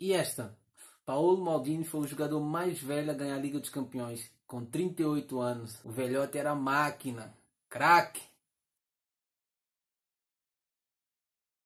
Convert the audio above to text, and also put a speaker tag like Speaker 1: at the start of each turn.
Speaker 1: E esta? Paulo Maldini foi o jogador mais velho a ganhar a Liga dos Campeões, com 38 anos. O velhote era máquina, craque.